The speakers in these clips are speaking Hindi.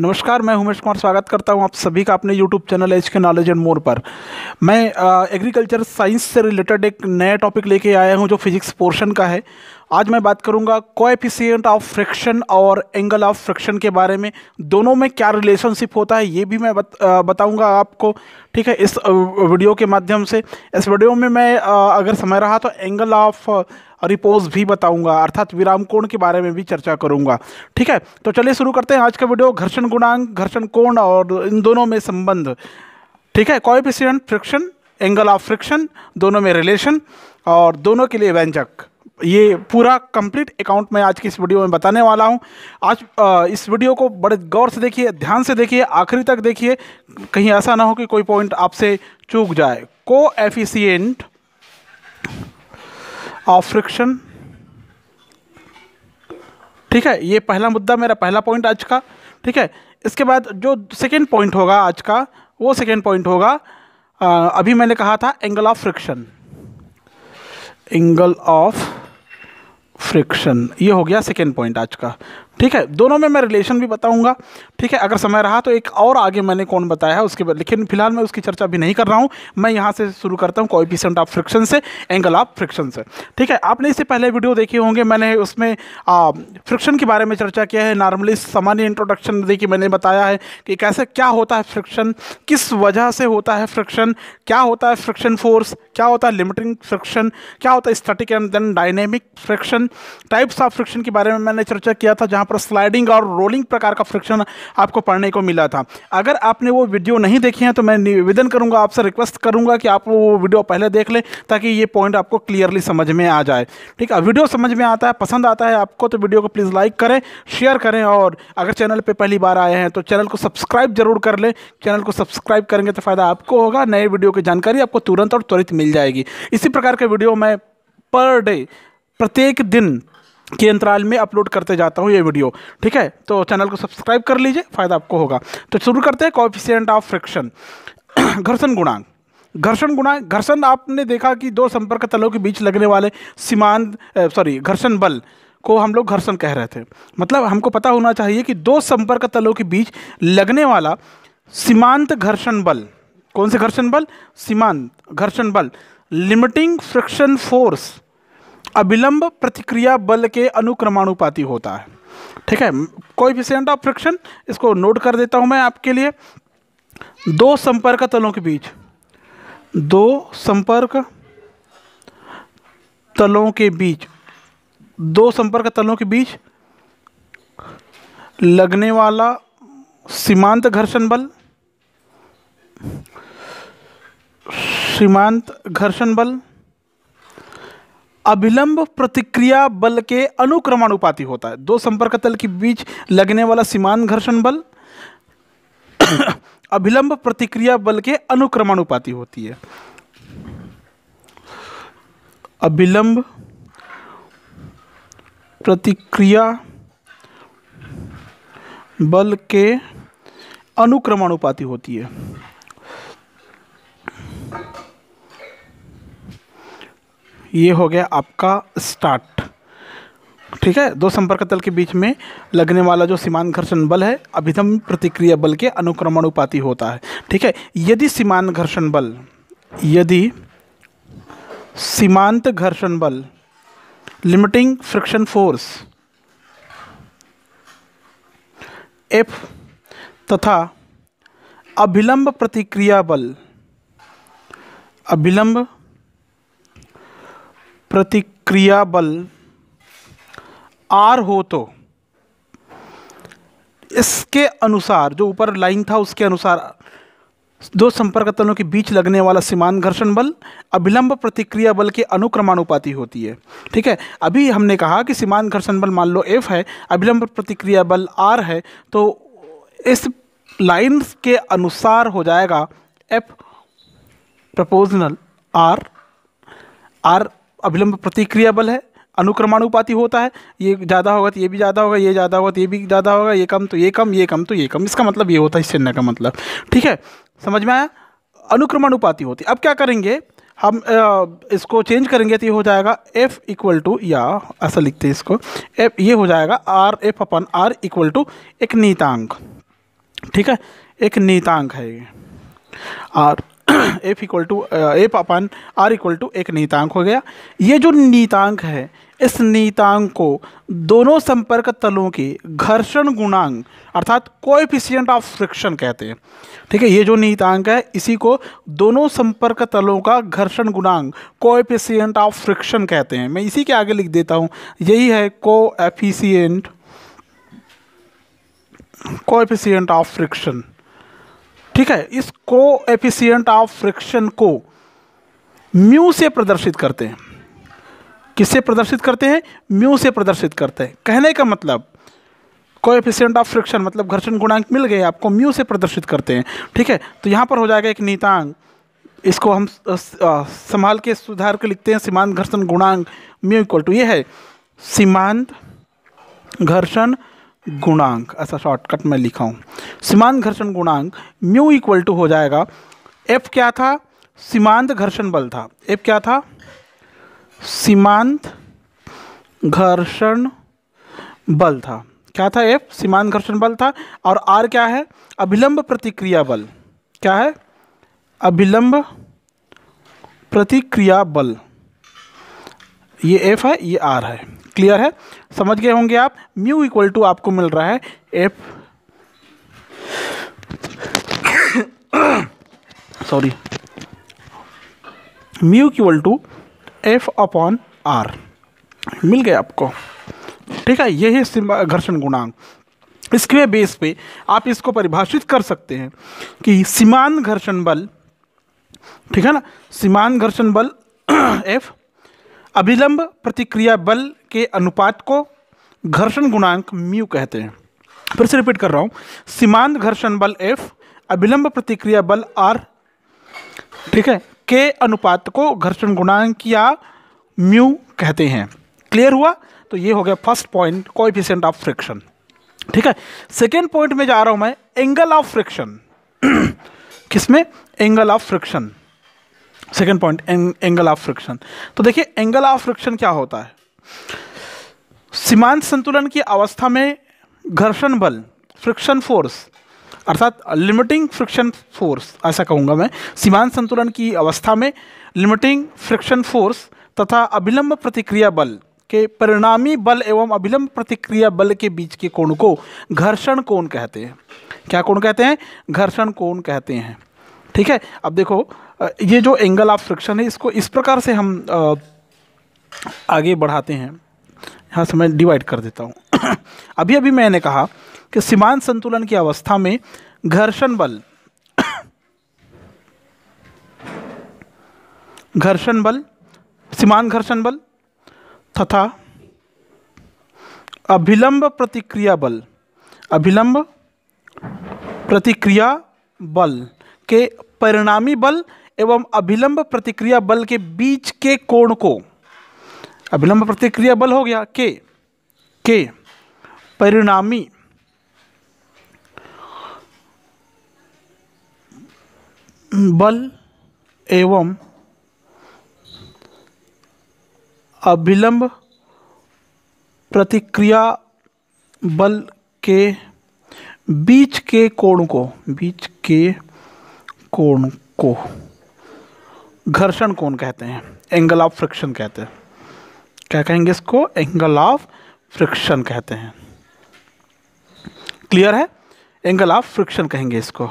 नमस्कार मैं उमेश कुमार स्वागत करता हूं आप सभी का अपने YouTube channel H K knowledge and more पर मैं एग्रीकल्चर साइंस से रिलेटेड एक नया टॉपिक लेके आया हूं जो फिजिक्स पोर्शन का है आज मैं बात करूंगा कोएफिशिएंट ऑफ फ्रिक्शन और एंगल ऑफ फ्रिक्शन के बारे में दोनों में क्या रिलेशनशिप होता है ये भी मैं बत, बताऊंगा आपको ठीक है इस वीडियो के माध्यम से इस वीडियो में मैं अगर समझ रहा तो एंगल ऑफ रिपोज भी बताऊंगा अर्थात विराम कोण के बारे में भी चर्चा करूंगा ठीक है तो चलिए शुरू करते हैं आज का वीडियो घर्षण गुणांक घर्षण कोण और इन दोनों में संबंध ठीक है coefficient friction angle of friction दोनों में रिलेशन और दोनों के लिए व्यंजक ये पूरा कंप्लीट अकाउंट मैं आज की इस वीडियो में बताने वाला हूँ आज आ, इस वीडियो को बड़े गौर से देखिए ध्यान से देखिए आखिरी तक देखिए कहीं ऐसा ना हो कि कोई पॉइंट आपसे चूक जाए को एफिशियंट ऑफ फ्रिक्शन ठीक है ये पहला मुद्दा मेरा पहला पॉइंट आज का ठीक है इसके बाद जो सेकेंड पॉइंट होगा आज का वो सेकेंड पॉइंट होगा आ, अभी मैंने कहा था angle of friction angle of friction ये हो गया सेकेंड पॉइंट आज का ठीक है दोनों में मैं रिलेशन भी बताऊंगा ठीक है अगर समय रहा तो एक और आगे मैंने कौन बताया है उसके बाद लेकिन फिलहाल मैं उसकी चर्चा भी नहीं कर रहा हूँ मैं यहाँ से शुरू करता हूँ कोएफिशिएंट ऑफ फ्रिक्शन से एंगल ऑफ फ्रिक्शन से ठीक है आपने इससे पहले वीडियो देखे होंगे मैंने उसमें फ्रिक्शन के बारे में चर्चा किया है नॉर्मली सामान्य इंट्रोडक्शन देखिए मैंने बताया है कि कैसे क्या होता है फ्रिक्शन किस वजह से होता है फ्रिक्शन क्या होता है फ्रिक्शन फोर्स क्या होता है लिमिटिंग फ्रिक्शन क्या होता है static and then dynamic friction types of friction के बारे में मैंने चर्चा किया था जहाँ पर स्लाइडिंग और रोलिंग प्रकार का फ्रिक्शन आपको पढ़ने को मिला था अगर आपने वो वीडियो नहीं देखी है तो मैं निवेदन करूँगा आपसे रिक्वेस्ट करूँगा कि आप वो वीडियो पहले देख लें ताकि ये पॉइंट आपको क्लियरली समझ में आ जाए ठीक है वीडियो समझ में आता है पसंद आता है आपको तो वीडियो को प्लीज़ लाइक करें शेयर करें और अगर चैनल पर पहली बार आए हैं तो चैनल को सब्सक्राइब जरूर कर लें चैनल को सब्सक्राइब करेंगे तो फ़ायदा आपको होगा नए वीडियो की जानकारी आपको तुरंत और त्वरित मिल जाएगी इसी प्रकार के वीडियो मैं पर डे प्रत्येक दिन के अंतराल में अपलोड करते जाता हूँ ये वीडियो ठीक है तो चैनल को सब्सक्राइब कर लीजिए फ़ायदा आपको होगा तो शुरू करते हैं कॉफिशियंट ऑफ फ्रिक्शन घर्षण गुणांक घर्षण गुणा घर्षण आपने देखा कि दो संपर्क तलों के बीच लगने वाले सीमांत सॉरी घर्षण बल को हम लोग घर्षण कह रहे थे मतलब हमको पता होना चाहिए कि दो संपर्क तलों के बीच लगने वाला सीमांत घर्षण बल कौन से घर्षण बल सीमांत घर्षण बल लिमिटिंग फ्रिक्शन फोर्स अविलंब प्रतिक्रिया बल के अनुक्रमानुपाती होता है ठीक है कोई सेंट ऑफ फ्रिक्शन इसको नोट कर देता हूं मैं आपके लिए दो संपर्क तलों के बीच दो संपर्क तलों के बीच दो संपर्क तलों के बीच लगने वाला सीमांत घर्षण बल सीमांत घर्षण बल अभिलंब प्रतिक्रिया बल के अनुक्रमानुपाति होता है दो संपर्क तल के बीच लगने वाला सीमान घर्षण बल अभिलंब प्रतिक्रिया बल के अनुक्रमानुपाति होती है अभिलंब प्रतिक्रिया बल के अनुक्रमानुपाति होती है ये हो गया आपका स्टार्ट ठीक है दो संपर्क तल के बीच में लगने वाला जो सीमान घर्षण बल है अभिधम प्रतिक्रिया बल के अनुक्रमण उपाति होता है ठीक है यदि सीमान घर्षण बल यदि सीमांत घर्षण बल लिमिटिंग फ्रिक्शन फोर्स एफ तथा अभिलंब प्रतिक्रिया बल अभिलंब प्रतिक्रिया बल आर हो तो इसके अनुसार जो ऊपर लाइन था उसके अनुसार दो संपर्क तलों के बीच लगने वाला सीमान घर्षण बल अभिलंब प्रतिक्रिया बल के अनुक्रमानुपाती होती है ठीक है अभी हमने कहा कि सीमान घर्षण बल मान लो एफ है अभिलंब प्रतिक्रिया बल आर है तो इस लाइन के अनुसार हो जाएगा एफ प्रपोजनल आर आर अभिलंब प्रतिक्रिया बल है अनुक्रमानुपाति होता है ये ज़्यादा होगा तो ये भी ज़्यादा होगा ये ज़्यादा होगा तो ये भी ज़्यादा होगा ये कम तो ये कम ये कम तो ये कम इसका मतलब ये होता है इस चिन्ह का मतलब ठीक है समझ में आया अनुक्रमानुपाति होती अब क्या करेंगे हम इसको चेंज करेंगे तो ये हो जाएगा एफ इक्वल टू या ऐसा लिखते हैं इसको एफ ये हो जाएगा R F upon R equal to एक नीतांक ठीक है एक नीतांक है ये R F equal to F upon R equal to एक नीतांक हो गया ये जो नीतांक है इस नीतांक को दोनों संपर्क तलों के घर्षण गुणांक अर्थात कोएफिशिएंट ऑफ फ्रिक्शन कहते हैं ठीक है ये जो नीतांक है इसी को दोनों संपर्क तलों का घर्षण गुणांक कोएफिशिएंट ऑफ फ्रिक्शन कहते हैं मैं इसी के आगे लिख देता हूँ यही है को एफिशियंट ऑफ फ्रिक्शन ठीक है इस को एफिशियंट ऑफ फ्रिक्शन को म्यू से प्रदर्शित करते हैं किससे प्रदर्शित करते हैं म्यू से प्रदर्शित करते हैं कहने का मतलब को एफिशियंट ऑफ फ्रिक्शन मतलब घर्षण गुणांक मिल गए आपको म्यू से प्रदर्शित करते हैं ठीक है तो यहाँ पर हो जाएगा एक नीतांग इसको हम संभाल के सुधार के लिखते हैं सीमांत घर्षण गुणांक म्यू इक्वल टू ये है सीमांत घर्षण गुणांक ऐसा शॉर्टकट में लिखा हूँ सीमांत घर्षण गुणांक म्यू इक्वल टू हो जाएगा एफ क्या था सीमांत घर्षण बल था एफ क्या था सीमांत घर्षण बल था क्या था एफ सीमांत घर्षण बल था और आर क्या है अभिलंब प्रतिक्रिया बल क्या है अभिलंब प्रतिक्रिया बल ये एफ है ये आर है क्लियर है समझ गए होंगे आप म्यू इक्वल टू आपको मिल रहा है F sorry mu equal to F upon R मिल गया आपको ठीक है यही घर्षण गुणांक इसके बेस पे आप इसको परिभाषित कर सकते हैं कि सीमान घर्षण बल ठीक है ना सीमान घर्षण बल एफ अभिलंब प्रतिक्रिया बल के अनुपात को घर्षण गुणांक म्यू कहते हैं फिर से रिपीट कर रहा हूँ सीमांत घर्षण बल एफ अभिलंब प्रतिक्रिया बल आर ठीक है के अनुपात को घर्षण गुणांक या म्यू कहते हैं क्लियर हुआ तो ये हो गया first point coefficient of friction ठीक है सेकेंड पॉइंट में जा रहा हूँ मैं एंगल ऑफ फ्रिक्शन किसमें angle of friction second point angle of friction तो देखिए एंगल ऑफ फ्रिक्शन क्या होता है सीमांत संतुलन की अवस्था में घर्षण बल फ्रिक्शन फोर्स अर्थात लिमिटिंग फ्रिक्शन फोर्स ऐसा कहूँगा मैं सीमांत संतुलन की अवस्था में लिमिटिंग फ्रिक्शन फोर्स तथा अभिलंब प्रतिक्रिया बल के परिणामी बल एवं अभिलंब प्रतिक्रिया बल के बीच के कोण को घर्षण कोण कहते हैं क्या कोण कहते हैं घर्षण कोण कहते हैं ठीक है अब देखो ये जो एंगल ऑफ फ्रिक्शन है इसको इस प्रकार से हम आगे बढ़ाते हैं यहाँ से मैं डिवाइड कर देता हूँ अभी अभी मैंने कहा कि सीमांत संतुलन की अवस्था में घर्षण बल घर्षण बल सीमांत घर्षण बल तथा अभिलंब प्रतिक्रिया बल अभिलंब प्रतिक्रिया बल के परिणामी बल एवं अभिलंब प्रतिक्रिया बल के बीच के कोण को अभिलंब प्रतिक्रिया बल हो गया के के परिणामी बल एवं अभिलंब प्रतिक्रिया बल के बीच के कोण को बीच के कोण को घर्षण कोण कहते हैं एंगल ऑफ फ्रिक्शन कहते हैं क्या कहेंगे इसको एंगल ऑफ फ्रिक्शन कहते हैं क्लियर है एंगल ऑफ फ्रिक्शन कहेंगे इसको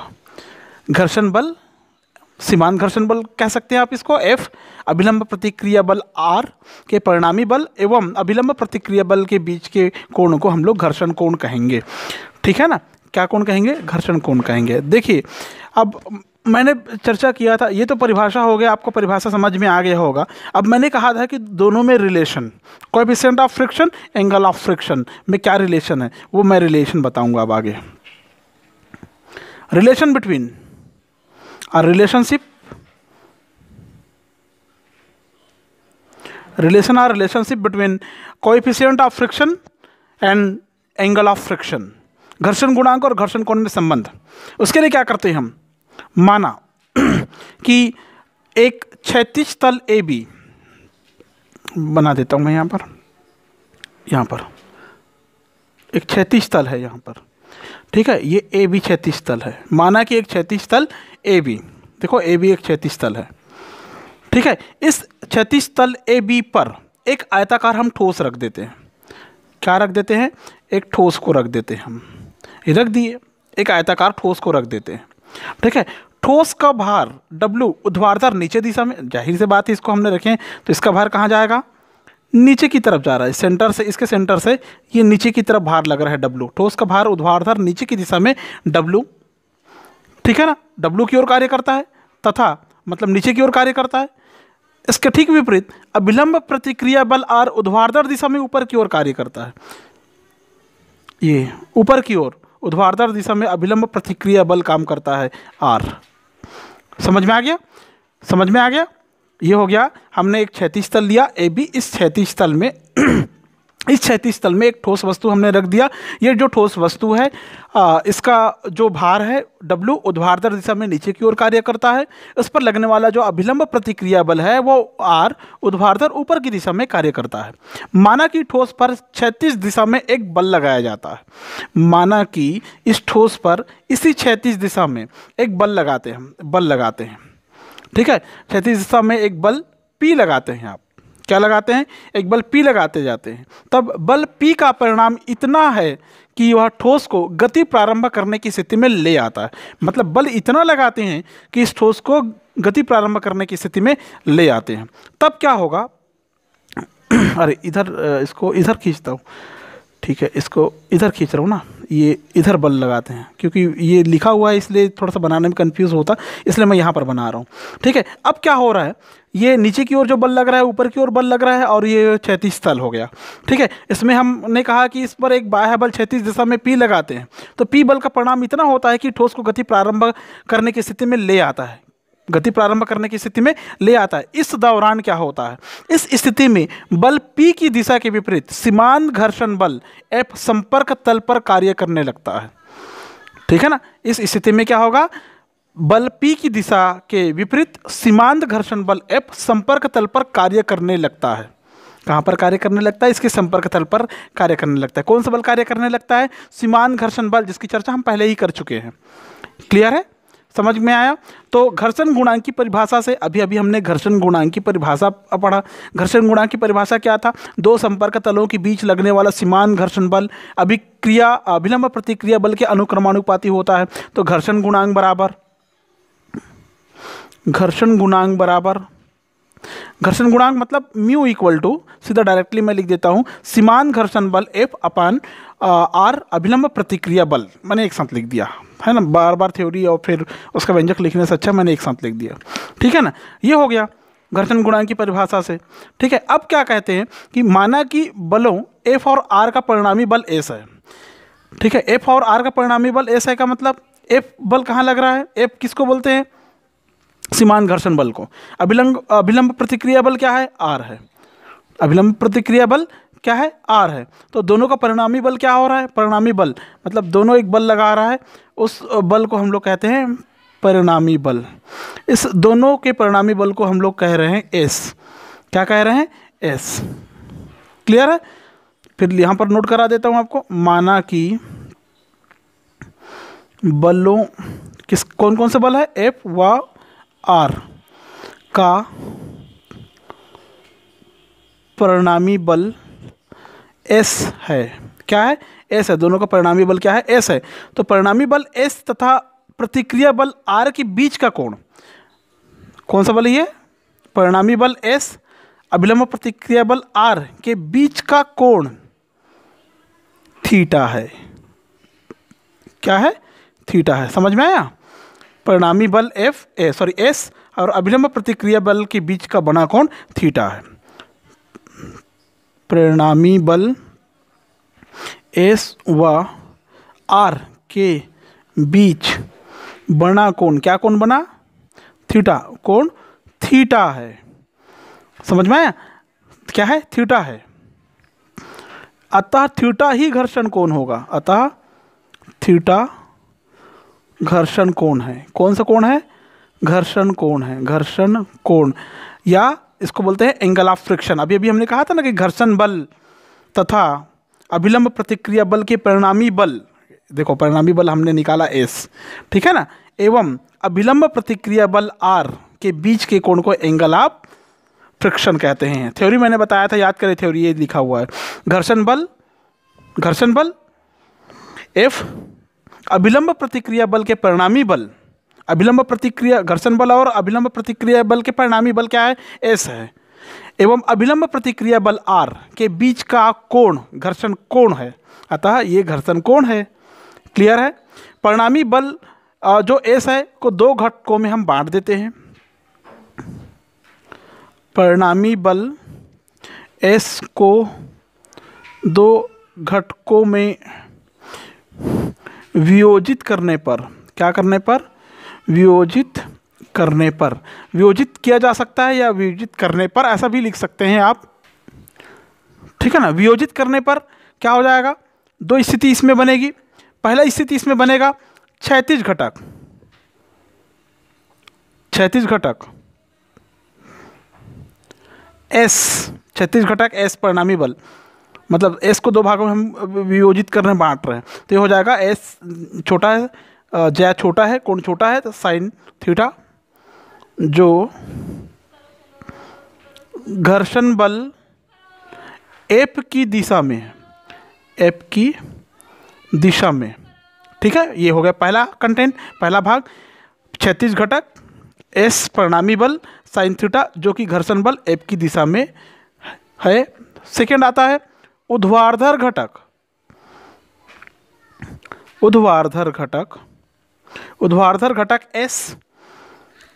घर्षण बल सीमांत घर्षण बल कह सकते हैं आप इसको एफ अभिलंब प्रतिक्रिया बल आर के परिणामी बल एवं अभिलंब प्रतिक्रिया बल के बीच के कोण को हम लोग घर्षण कोण कहेंगे ठीक है ना क्या कोण कहेंगे घर्षण कोण कहेंगे देखिए अब मैंने चर्चा किया था ये तो परिभाषा हो गया आपको परिभाषा समझ में आ गया होगा अब मैंने कहा था कि दोनों में relation coefficient of friction angle of friction में क्या रिलेशन है वो मैं रिलेशन बताऊंगा अब आगे relation between uh relationship relation or relationship between coefficient of friction and angle of friction घर्षण गुणांक और घर्षण कोण में संबंध उसके लिए क्या करते हैं हम माना कि एक क्षैतिज तल ए बी बना देता हूँ मैं यहाँ पर यहाँ पर एक क्षैतिज तल है यहाँ पर ठीक है ये ए बी क्षैतिज तल है माना कि एक क्षैतिज तल ए बी देखो ए बी एक क्षैतिज तल है ठीक है इस क्षैतिज तल ए बी पर एक आयताकार हम ठोस रख देते हैं क्या रख देते हैं एक ठोस को रख देते हैं हम रख दिए एक आयताकार ठोस को रख देते हैं ठीक है ठोस का भार W उद्वारदार नीचे दिशा में जाहिर से बात है इसको हमने रखें तो इसका भार कहाँ जाएगा नीचे की तरफ जा रहा है सेंटर से इसके सेंटर से ये नीचे की तरफ भार लग रहा है डब्लू ठोस का भार उद्वारदार नीचे की दिशा में डब्लू ठीक है ना डब्लू की ओर कार्य करता है तथा मतलब नीचे की ओर कार्य करता है इसके ठीक विपरीत अभिलंब प्रतिक्रिया बल आर उद्वारदार दिशा में ऊपर की ओर कार्य करता है ये ऊपर की ओर उद्वारदार दिशा में अभिलंब प्रतिक्रिया बल काम करता है आर समझ में आ गया समझ में आ गया ये हो गया हमने एक क्षैतिज तल लिया ए बी इस क्षैतिज तल में इस क्षैतिज तल में एक ठोस वस्तु हमने रख दिया ये जो ठोस वस्तु है आ, इसका जो भार है डब्ल्यू उद्भारतर दिशा में नीचे की ओर कार्य करता है इस पर लगने वाला जो अभिलंब प्रतिक्रिया बल है वो आर उद्वार ऊपर की दिशा में कार्य करता है माना कि ठोस पर क्षैतिज दिशा में एक बल लगाया जाता है माना कि इस ठोस पर इसी क्षैतिज दिशा में एक बल लगाते हैं बल लगाते हैं ठीक है क्षैतिज दिशा में एक बल पी लगाते हैं आप क्या लगाते हैं एक बल पी लगाते जाते हैं तब बल पी का परिणाम इतना है कि वह ठोस को गति प्रारंभ करने की स्थिति में ले आता है मतलब बल इतना लगाते हैं कि इस ठोस को गति प्रारंभ करने की स्थिति में ले आते हैं तब क्या होगा अरे इधर इसको इधर खींचता हूँ ठीक है इसको इधर खींच रहा हूँ ना ये इधर बल लगाते हैं क्योंकि ये लिखा हुआ है इसलिए थोड़ा सा बनाने में कंफ्यूज होता इसलिए मैं यहाँ पर बना रहा हूँ ठीक है अब क्या हो रहा है ये नीचे की ओर जो बल लग रहा है ऊपर की ओर बल लग रहा है और ये छैतीस तल हो गया ठीक है इसमें हमने कहा कि इस पर एक बाह्य बल छैतीस दिशा में पी लगाते हैं तो पी बल का परिणाम इतना होता है कि ठोस को गति प्रारंभ करने की स्थिति में ले आता है गति प्रारंभ करने की स्थिति में ले आता है इस दौरान क्या होता है इस स्थिति में बल पी की दिशा के विपरीत सीमांत घर्षण बल एफ संपर्क तल पर कार्य करने लगता है ठीक है ना इस स्थिति में क्या होगा बल पी की दिशा के विपरीत सीमांत घर्षण बल एफ संपर्क तल पर कार्य करने लगता है कहाँ पर कार्य करने लगता है इसके संपर्क तल पर कार्य करने लगता है कौन सा बल कार्य करने लगता है सीमांत घर्षण बल जिसकी चर्चा हम पहले ही कर चुके हैं क्लियर है समझ में आया तो घर्षण गुणांक की परिभाषा से अभी अभी हमने घर्षण गुणांक की परिभाषा पढ़ा घर्षण गुणांक की परिभाषा क्या था दो संपर्क तलों के बीच लगने वाला सीमान घर्षण बल अभिक्रिया अभिलंब प्रतिक्रिया बल के अनुक्रमानुपाती होता है तो घर्षण गुणांक बराबर घर्षण गुणांक बराबर घर्षण गुणांक मतलब म्यू इक्वल टू सीधा डायरेक्टली मैं लिख देता हूँ सीमान घर्षण बल एफ अपान आर अभिलंब प्रतिक्रिया बल मैंने एक साथ लिख दिया है ना बार बार थ्योरी और फिर उसका व्यंजक लिखने से अच्छा मैंने एक साथ लिख दिया ठीक है ना ये हो गया घर्षण गुणांक की परिभाषा से ठीक है अब क्या कहते हैं कि माना कि बलों एफ और आर का परिणामी बल एस है ठीक है एफ और आर का परिणामी बल एस है का मतलब एफ बल कहाँ लग रहा है एफ किसको बोलते हैं सीमान घर्षण बल को अभिलंब अभिलंब प्रतिक्रिया बल क्या है आर है अभिलंब प्रतिक्रिया बल क्या है आर है तो दोनों का परिणामी बल क्या हो रहा है परिणामी बल मतलब दोनों एक बल लगा रहा है उस बल को हम लोग कहते हैं परिणामी बल इस दोनों के परिणामी बल को हम लोग कह रहे हैं एस क्या कह रहे हैं एस क्लियर है फिर यहाँ पर नोट करा देता हूँ आपको माना कि बलों किस कौन कौन से बल है एफ व आर का परिणामी बल एस है क्या है एस है दोनों का परिणामी बल क्या है एस है तो परिणामी बल एस तथा प्रतिक्रिया बल आर के बीच का कोण कौन सा बल ये परिणामी बल एस अभिलंब प्रतिक्रिया बल आर के बीच का कोण थीटा है क्या है थीटा है समझ में आया परिणामी बल एफ ए सॉरी एस और अभिलंब प्रतिक्रिया बल के बीच का बना कौन थीटा है परिणामी बल एस व आर के बीच बना कौन क्या कौन बना थीटा कौन थीटा है समझ में क्या है थीटा है अतः थीटा ही घर्षण कौन होगा अतः थीटा घर्षण कोण है कौन सा कोण है घर्षण कोण है घर्षण कोण या इसको बोलते हैं एंगल ऑफ फ्रिक्शन अभी अभी हमने कहा था ना कि घर्षण बल तथा अभिलंब प्रतिक्रिया बल के परिणामी बल देखो परिणामी बल हमने निकाला एस ठीक है ना एवं अभिलंब प्रतिक्रिया बल आर के बीच के कोण को एंगल ऑफ फ्रिक्शन कहते हैं थ्योरी मैंने बताया था याद करें थ्योरी ये लिखा हुआ है घर्षण बल घर्षण बल एफ अभिलंब प्रतिक्रिया बल के परिणामी बल अभिलंब प्रतिक्रिया घर्षण बल और अभिलंब प्रतिक्रिया बल के परिणामी बल क्या है एस है एवं अभिलंब प्रतिक्रिया बल आर के बीच का कोण घर्षण कोण है अतः ये घर्षण कोण है क्लियर है परिणामी बल जो एस है को दो घटकों में हम बांट देते हैं परिणामी बल एस को दो घटकों में वियोजित करने पर क्या करने पर वियोजित करने पर वियोजित किया जा सकता है या वियोजित करने पर ऐसा भी लिख सकते हैं आप ठीक है ना वियोजित करने पर क्या हो जाएगा दो स्थिति इसमें बनेगी पहला स्थिति इसमें बनेगा छैतीस घटक छैतीस घटक एस छत्तीस घटक एस परिणामी बल मतलब एस को दो भागों में हम वियोजित कर रहे हैं बांट रहे हैं तो ये हो जाएगा एस छोटा है जया छोटा है कोण छोटा है तो साइन थीटा जो घर्षण बल एप की दिशा में एप की दिशा में ठीक है ये हो गया पहला कंटेंट पहला भाग छत्तीस घटक एस परिणामी बल साइन थीटा जो कि घर्षण बल एप की दिशा में है सेकेंड आता है उध्वार्धर घटक उध्वार्धर घटक उध्वार्धर घटक एस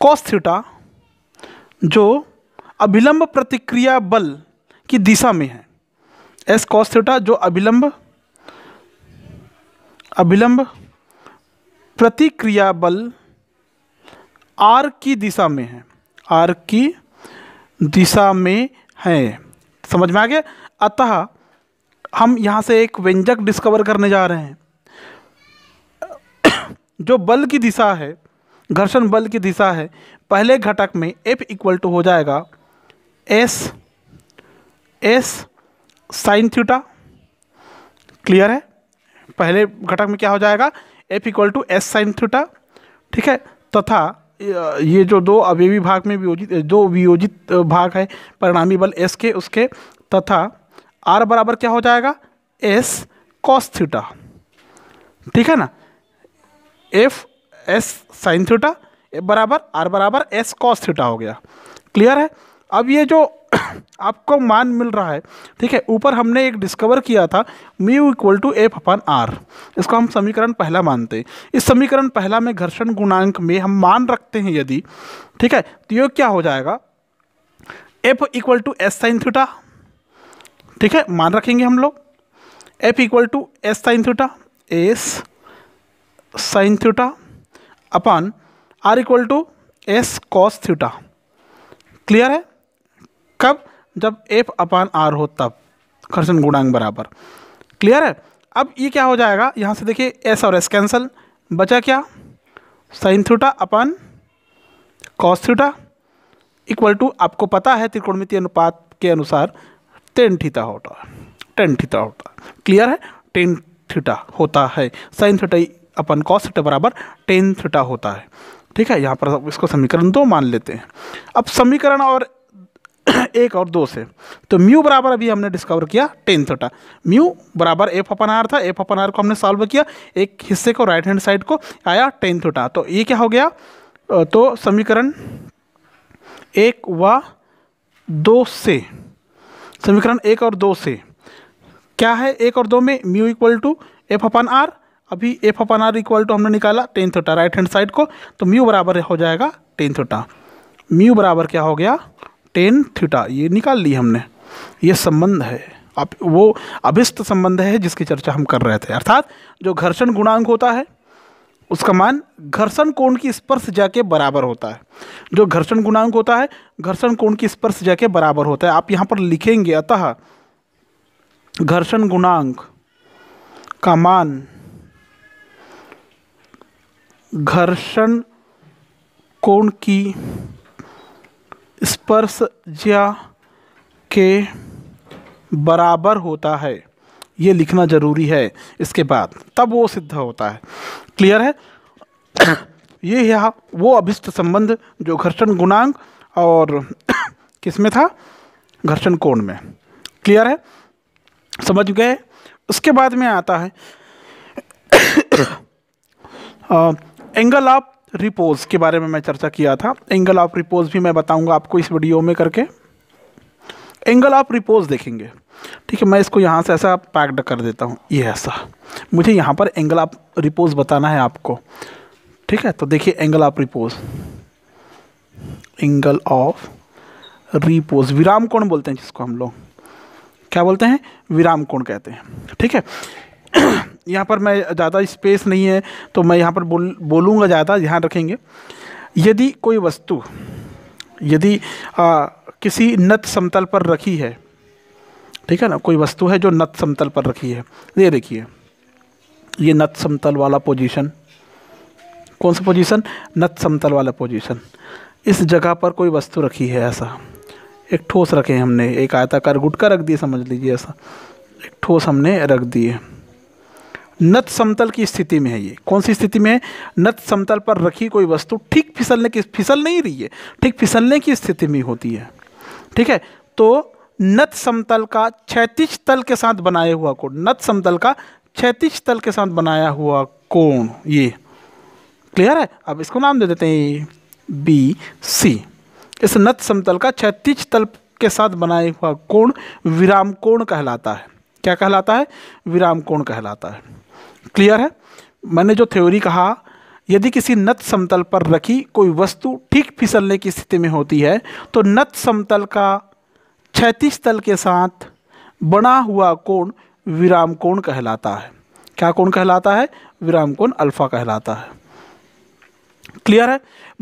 कॉस थीटा जो अभिलंब प्रतिक्रिया बल की दिशा में है एस कॉस थीटा जो अभिलंब अभिलंब प्रतिक्रिया बल आर की दिशा में है आर की दिशा में है समझ में आ गया अतः हम यहाँ से एक व्यंजक डिस्कवर करने जा रहे हैं जो बल की दिशा है घर्षण बल की दिशा है पहले घटक में एफ इक्वल टू हो जाएगा S S sine theta clear है पहले घटक में क्या हो जाएगा F equal to S sine theta ठीक है तथा ये जो दो अवयवी भाग में वियोजित दो वियोजित भाग है परिणामी बल एस के उसके तथा आर बराबर क्या हो जाएगा एस कॉस थीटा ठीक है ना एफ एस साइन थीटा बराबर आर बराबर एस कॉस थीटा हो गया क्लियर है अब ये जो आपको मान मिल रहा है ठीक है ऊपर हमने एक डिस्कवर किया था mu equal to F upon R इसको हम समीकरण पहला मानते हैं इस समीकरण पहला में घर्षण गुणांक में हम मान रखते हैं यदि ठीक है तो ये क्या हो जाएगा F equal to S sine theta ठीक है मान रखेंगे हम लोग F equal to S sine theta S sine theta upon R equal to S cos theta clear है कब जब एफ अपन आर हो तब घर्षण गुणांक बराबर क्लियर है अब ये क्या हो जाएगा यहाँ से देखिए एस और एस कैंसिल बचा क्या sine theta upon cos theta equal to आपको पता है त्रिकोणमितीय अनुपात के अनुसार टेन थीटा होता है टेन थीटा होता है क्लियर है टेन थीटा होता है sine theta upon cos theta बराबर टेन थीटा होता है ठीक है यहाँ पर इसको समीकरण दो मान लेते हैं अब समीकरण और एक और दो से तो म्यू बराबर अभी हमने डिस्कवर किया टेन थीटा म्यू बराबर एफ अपन आर था एफ अपन आर को हमने सॉल्व किया एक हिस्से को राइट हैंड साइड को आया टेन थीटा तो ये क्या हो गया तो समीकरण एक व दो से समीकरण एक और दो से क्या है एक और दो में mu equal to F upon R अभी F upon R equal to हमने निकाला tan theta right hand side को तो म्यू बराबर हो जाएगा टेन थोटा म्यू बराबर क्या हो गया टेन थीटा ये निकाल ली हमने ये संबंध है अब वो अभिष्ट संबंध है जिसकी चर्चा हम कर रहे थे अर्थात जो घर्षण गुणांक होता है उसका मान घर्षण कोण की स्पर्श जा के बराबर होता है जो घर्षण गुणांक होता है घर्षण कोण की स्पर्श जा के बराबर होता है आप यहाँ पर लिखेंगे अतः घर्षण गुणांक का मान घर्षण कोण की स्पर्श ज्या के बराबर होता है ये लिखना ज़रूरी है इसके बाद तब वो सिद्ध होता है क्लियर है ये यह वो अभिष्ट संबंध जो घर्षण गुणांग और किस में था घर्षण कोण में क्लियर है समझ गए उसके बाद में आता है आ, एंगल ऑफ रिपोज के बारे में मैं चर्चा किया था एंगल ऑफ रिपोज भी मैं बताऊंगा आपको इस वीडियो में करके एंगल ऑफ़ रिपोज देखेंगे ठीक है मैं इसको यहाँ से ऐसा पैक्ड कर देता हूँ ये ऐसा मुझे यहाँ पर एंगल ऑफ रिपोज बताना है आपको ठीक है तो देखिए angle of repose angle of repose विराम कोण बोलते हैं जिसको हम लोग क्या बोलते हैं विराम कोण कहते हैं ठीक है यहाँ पर मैं ज़्यादा स्पेस नहीं है तो मैं यहाँ पर बोल बोलूँगा ज़्यादा ध्यान रखेंगे यदि कोई वस्तु यदि आ, किसी नत समतल पर रखी है ठीक है ना कोई वस्तु है जो नत समतल पर रखी है ये देखिए ये नत समतल वाला पोजीशन कौन सा पोजीशन नत समतल वाला पोजीशन इस जगह पर कोई वस्तु रखी है ऐसा एक ठोस रखे हमने एक आयताकार गुटका रख दिए समझ लीजिए ऐसा एक ठोस हमने रख दिए नत समतल की स्थिति में है ये कौन सी स्थिति में है नत समतल पर रखी कोई वस्तु ठीक फिसलने की फिसल नहीं रही है ठीक फिसलने की स्थिति में होती है ठीक है तो नत समतल का क्षैतिज तल के साथ बनाया हुआ कोण नत समतल का क्षैतिज तल के साथ बनाया हुआ कोण ये क्लियर है अब इसको नाम दे देते हैं बी सी इस नत समतल का क्षैतिज तल के साथ बनाया हुआ कोण विराम कोण कहलाता है क्या कहलाता है विराम कोण कहलाता है क्लियर है मैंने जो थ्योरी कहा यदि किसी नत समतल पर रखी कोई वस्तु ठीक फिसलने की स्थिति में होती है तो नत समतल का छैतीस तल के साथ बना हुआ कोण विराम कोण कहलाता है क्या कोण कहलाता है विराम कोण अल्फा कहलाता है क्लियर है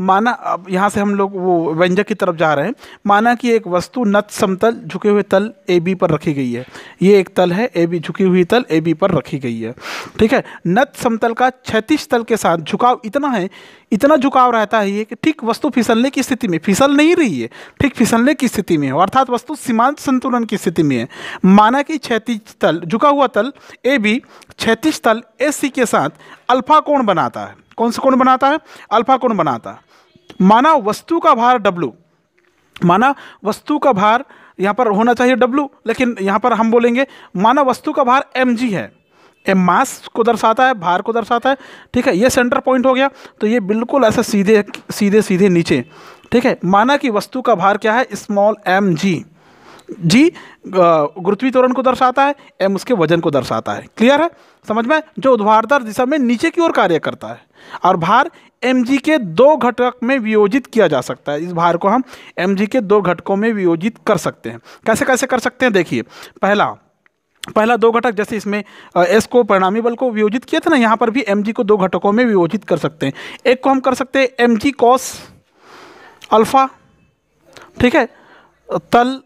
माना अब यहाँ से हम लोग वो व्यंजक की तरफ जा रहे हैं माना कि एक वस्तु नत समतल झुके हुए तल ए बी पर रखी गई है ये एक तल है ए बी झुकी हुई तल ए बी पर रखी गई है ठीक है नत समतल का क्षतिश तल के साथ झुकाव इतना है इतना झुकाव रहता है ये कि ठीक वस्तु फिसलने की स्थिति में फिसल नहीं रही है ठीक फिसलने की स्थिति में है अर्थात वस्तु सीमांत संतुलन की स्थिति में है माना कि क्षतिज तल झुका हुआ तल ए बी क्षतिश तल ए सी के साथ अल्फा कोण बनाता है कौन सा कोण बनाता है अल्फा कोण बनाता है माना वस्तु का भार डब्लू माना वस्तु का भार यहाँ पर होना चाहिए डब्लू लेकिन यहाँ पर हम बोलेंगे माना वस्तु का भार एम है एम मास को दर्शाता है भार को दर्शाता है ठीक है ये सेंटर पॉइंट हो गया तो ये बिल्कुल ऐसे सीधे सीधे सीधे नीचे ठीक है माना कि वस्तु का भार क्या है स्मॉल एम जी जी गुरुत्वी त्वरण को दर्शाता है एम उसके वजन को दर्शाता है क्लियर है समझ में जो उद्वारदार दिशा में नीचे की ओर कार्य करता है और भार एम के दो घटक में वियोजित किया जा सकता है इस भार को हम एम के दो घटकों में वियोजित कर सकते हैं कैसे कैसे कर सकते हैं देखिए पहला पहला दो घटक जैसे इसमें एस को परिणामी बल को वियोजित किया था ना यहाँ पर भी एम को दो घटकों में वियोजित कर सकते हैं एक को हम कर सकते हैं एम जी अल्फ़ा ठीक है तल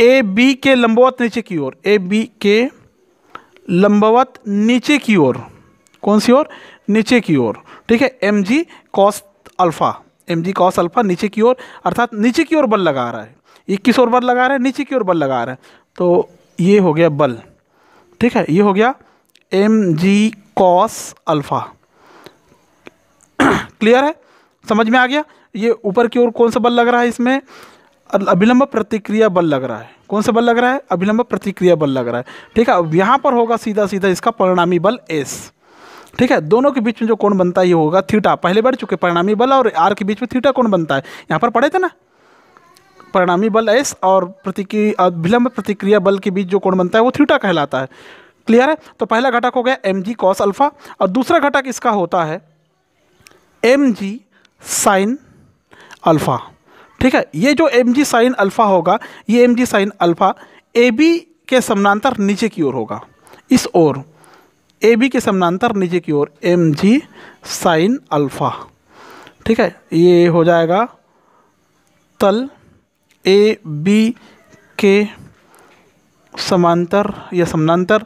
ए बी के लंबवत नीचे की ओर ए बी के लंबवत नीचे की ओर कौन सी ओर नीचे की ओर ठीक है M G cos alpha M G cos alpha नीचे की ओर अर्थात नीचे की ओर बल लगा रहा है ये किस ओर बल लगा रहा है नीचे की ओर बल लगा रहा है तो ये हो गया बल ठीक है ये हो गया M G cos alpha clear है समझ में आ गया ये ऊपर की ओर कौन सा बल लग रहा है इसमें अभिलंब प्रतिक्रिया बल लग रहा है कौन सा बल लग रहा है अभिलंब प्रतिक्रिया बल लग रहा है ठीक है अब यहाँ पर होगा सीधा सीधा इसका परिणामी बल एस ठीक है दोनों के बीच में जो कोण बनता है ये होगा थीटा पहले बढ़ चुके परिणामी बल और आर के बीच में थीटा कोण बनता है यहाँ पर पढ़े थे ना परिणामी बल एस और प्रतिक्रिया अभिलंब प्रतिक्रिया बल के बीच जो कोण बनता है वो थीटा कहलाता है क्लियर है तो पहला घटक हो गया एम जी कॉस अल्फा और दूसरा घटक इसका होता है एम जी साइन अल्फ़ा ठीक है ये जो एम जी साइन अल्फ़ा होगा ये M G sine alpha A B के समानांतर नीचे की ओर होगा इस ओर ए बी के समानांतर नीचे की ओर एम जी साइन अल्फ़ा ठीक है ये हो जाएगा तल ए बी के समांतर या समानांतर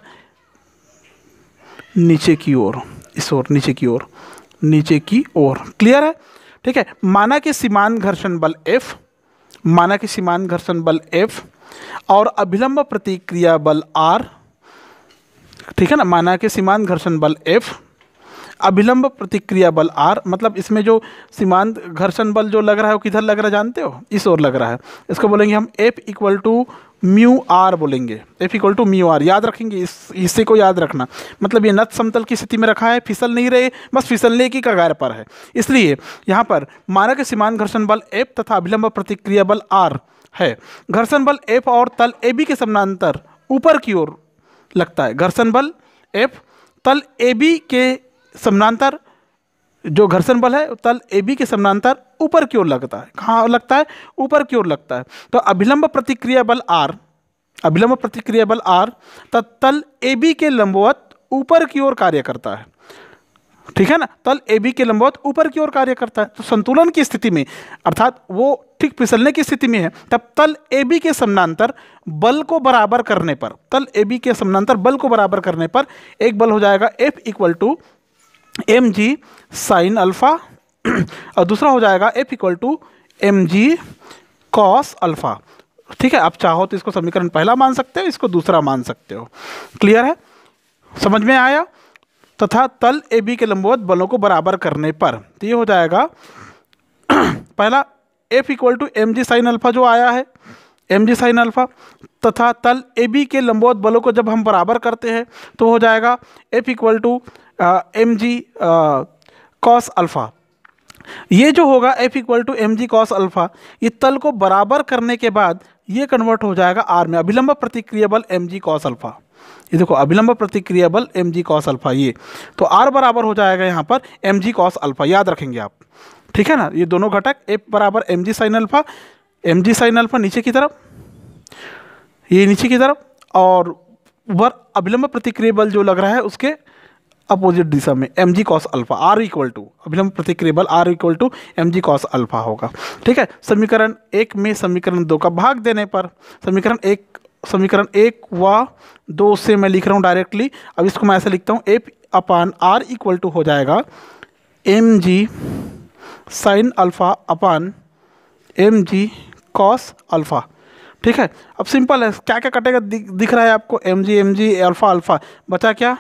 नीचे की ओर इस ओर नीचे की ओर नीचे की ओर क्लियर है ठीक है माना कि सीमांत घर्षण बल एफ माना कि सीमान घर्षण बल एफ और अभिलंब प्रतिक्रिया बल आर ठीक है ना माना कि सीमांत घर्षण बल एफ अभिलंब प्रतिक्रिया बल आर मतलब इसमें जो सीमांत घर्षण बल जो लग रहा है वो किधर लग रहा है जानते हो इस ओर लग रहा है इसको बोलेंगे हम F equal to mu R बोलेंगे F equal to mu R याद रखेंगे इस हिस्से को याद रखना मतलब ये नत समतल की स्थिति में रखा है फिसल नहीं रहे बस फिसलने की कगार पर है इसलिए यहाँ पर मानक सीमांत घर्षण बल एफ तथा अभिलंब प्रतिक्रिया बल आर है घर्षण बल एफ और तल ए बी के समानांतर ऊपर की ओर लगता है घर्षण बल एफ तल ए बी के समानांतर जो घर्षण बल है तल ए बी के समानांतर ऊपर की ओर लगता है कहाँ लगता है ऊपर की ओर लगता है तो अभिलंब प्रतिक्रिया बल आर अभिलंब प्रतिक्रिया बल आर तो तल ए बी के लंबवत ऊपर की ओर कार्य करता है ठीक है ना तल ए बी के लंबवत ऊपर की ओर कार्य करता है तो संतुलन की स्थिति में अर्थात वो ठीक फिसलने की स्थिति में है तब तल ए बी के समानांतर बल को बराबर करने पर तल ए बी के समानांतर बल को बराबर करने पर एक बल हो जाएगा F equal to M G sine alpha और दूसरा हो जाएगा F equal to M G cos alpha ठीक है आप चाहो तो इसको समीकरण पहला मान सकते हो इसको दूसरा मान सकते हो क्लियर है समझ में आया तथा तल ए बी के लंबवत बलों को बराबर करने पर तो ये हो जाएगा पहला F equal to M G sine alpha जो आया है एम जी साइन अल्फ़ा तथा तल ए बी के लंबवत बलों को जब हम बराबर करते हैं तो हो जाएगा F equal to M G cos alpha ये जो होगा F equal to M G cos alpha ये तल को बराबर करने के बाद ये कन्वर्ट हो जाएगा आर में अभिलंब प्रतिक्रिया बल एम जी कॉस अल्फ़ा ये देखो अभिलंब प्रतिक्रिया बल एम जी कॉस अल्फ़ा ये तो आर बराबर हो जाएगा यहाँ पर एम जी कॉस अल्फ़ा याद रखेंगे आप ठीक है ना ये दोनों घटक एफ बराबर M G sine alpha M G sine alpha नीचे की तरफ ये नीचे की तरफ और ऊपर अभिलंब प्रतिक्रिया बल जो लग रहा है उसके अपोजिट दिशा में M G cos alpha R equal to अभिलंब प्रतिक्रिया बल R equal to M G cos alpha होगा ठीक है समीकरण एक में समीकरण दो का भाग देने पर समीकरण एक समीकरण एक व दो से मैं लिख रहा हूँ डायरेक्टली अब इसको मैं ऐसे लिखता हूँ F upon R equal to हो जाएगा M G sine alpha upon M G cos alpha ठीक है अब सिंपल है क्या क्या कटेगा दिख रहा है आपको M G M G alpha alpha बचा क्या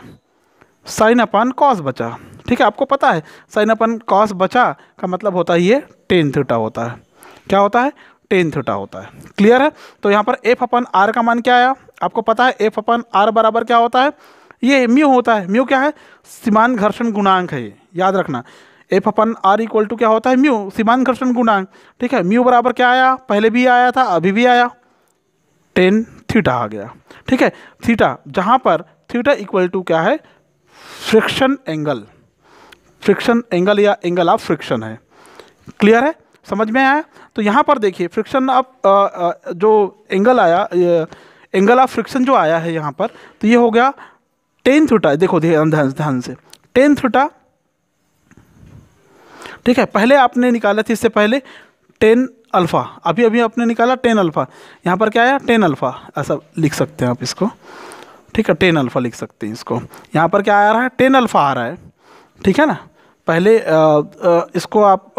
साइन अपन कॉस बचा ठीक है आपको पता है साइन अपन कॉस बचा का मतलब होता है ये टेन थीटा होता है क्या होता है टेन थीटा होता है क्लियर है तो यहाँ पर एफ अपन आर का मान क्या आया आपको पता है एफ अपन आर बराबर क्या होता है ये म्यू होता है म्यू क्या है सीमान घर्षण गुणांक है ये याद रखना F upon R equal to क्या होता है म्यू सीमान घर्षण गुणांक ठीक है म्यू बराबर क्या आया पहले भी आया था अभी भी आया टेन थीटा आ गया ठीक है थीटा जहाँ पर थीटा इक्वल टू क्या है फ्रिक्शन एंगल फ्रिक्शन एंगल या एंगल ऑफ फ्रिक्शन है क्लियर है समझ में आया तो यहाँ पर देखिए फ्रिक्शन ऑफ जो एंगल आया एंगल ऑफ फ्रिक्शन जो आया है यहाँ पर तो ये हो गया टेन थीटा देखो ध्यान ध्यान से टेन थीटा ठीक है पहले आपने निकाला थी इससे पहले टेन अल्फ़ा अभी अभी आपने निकाला टेन अल्फ़ा यहाँ पर क्या आया टेन अल्फ़ा ऐसा लिख सकते हैं आप इसको ठीक है टेन अल्फ़ा लिख सकते हैं इसको यहाँ पर क्या आ रहा है टेन अल्फ़ा आ रहा है ठीक है ना पहले आ, आ, इसको आप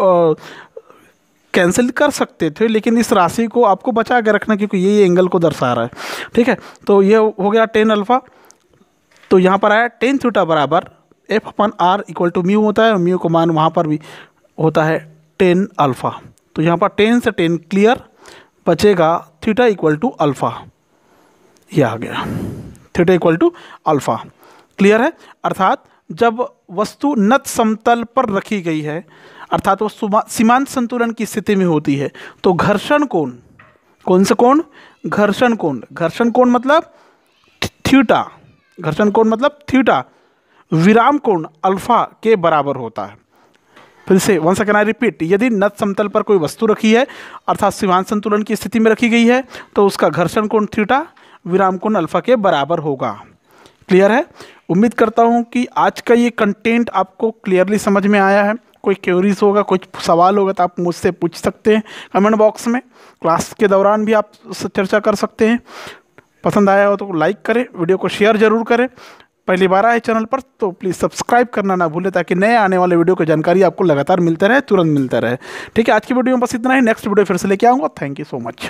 कैंसिल कर सकते थे लेकिन इस राशि को आपको बचा के रखना क्योंकि ये, ये एंगल को दर्शा रहा है ठीक है तो ये हो गया टेन अल्फ़ा तो यहाँ पर आया टेन थीटा बराबर F upon R equal to mu होता है म्यू को मान वहाँ पर भी होता है टेन अल्फ़ा तो यहाँ पर टेन से टेन क्लियर बचेगा थीटा इक्वल टू अल्फ़ा ये आ गया theta equal to alpha clear है अर्थात जब वस्तु नत समतल पर रखी गई है अर्थात वो सीमांत संतुलन की स्थिति में होती है तो घर्षण कोण कौन सा कोण घर्षण कोण घर्षण कोण मतलब थीटा घर्षण कोण मतलब थीटा विराम कोण अल्फा के बराबर होता है फिर से वन सेकेंड आई रिपीट यदि नत समतल पर कोई वस्तु रखी है अर्थात सीमांत संतुलन की स्थिति में रखी गई है तो उसका घर्षण कोण थीटा विराम कोण अल्फ़ा के बराबर होगा क्लियर है उम्मीद करता हूँ कि आज का ये कंटेंट आपको क्लियरली समझ में आया है कोई क्यूरीज होगा कुछ सवाल होगा तो आप मुझसे पूछ सकते हैं कमेंट बॉक्स में क्लास के दौरान भी आप चर्चा कर सकते हैं पसंद आया हो तो लाइक करें वीडियो को शेयर ज़रूर करें पहली बार आए चैनल पर तो प्लीज़ सब्सक्राइब करना ना भूलें ताकि नए आने वाले वीडियो की जानकारी आपको लगातार मिलते रहे तुरंत मिलता रहे ठीक है आज की वीडियो में बस इतना ही नेक्स्ट वीडियो फिर से लेके आऊँगा थैंक यू सो मच